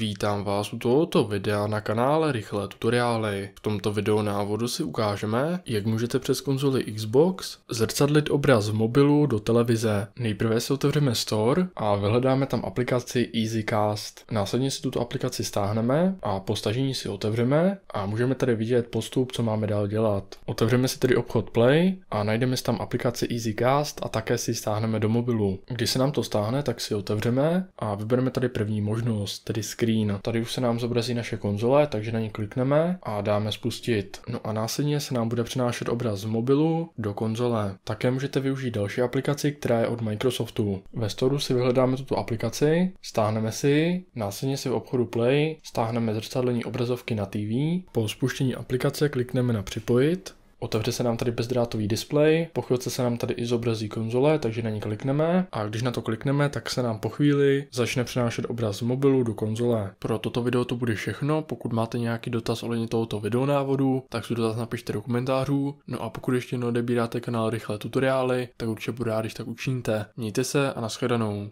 Vítám vás u tohoto videa na kanále Rychlé tutoriály. V tomto videonávodu si ukážeme, jak můžete přes konzoli Xbox zrcadlit obraz mobilu do televize. Nejprve si otevřeme Store a vyhledáme tam aplikaci EasyCast. Následně si tuto aplikaci stáhneme a po stažení si otevřeme a můžeme tady vidět postup, co máme dál dělat. Otevřeme si tedy obchod Play a najdeme si tam aplikaci EasyCast a také si ji stáhneme do mobilu. Když se nám to stáhne, tak si otevřeme a vybereme tady první možnost, tedy screen screen. No, tady už se nám zobrazí naše konzole, takže na ně klikneme a dáme spustit. No a následně se nám bude přenášet obraz z mobilu do konzole. Také můžete využít další aplikaci, která je od Microsoftu. Ve storu si vyhledáme tuto aplikaci, stáhneme si následně si v obchodu Play stáhneme zrcadlení obrazovky na TV. Po spuštění aplikace klikneme na připojit Otevře se nám tady bezdrátový displej, po chvilce se nám tady i zobrazí konzole, takže na ní klikneme a když na to klikneme, tak se nám po chvíli začne přenášet obraz z mobilu do konzole. Pro toto video to bude všechno, pokud máte nějaký dotaz ohledně tohoto videonávodu, tak si dotaz napište do komentářů, no a pokud ještě neodebíráte kanál Rychlé tutoriály, tak určitě budu rád, když tak učiníte. Mějte se a nashledanou.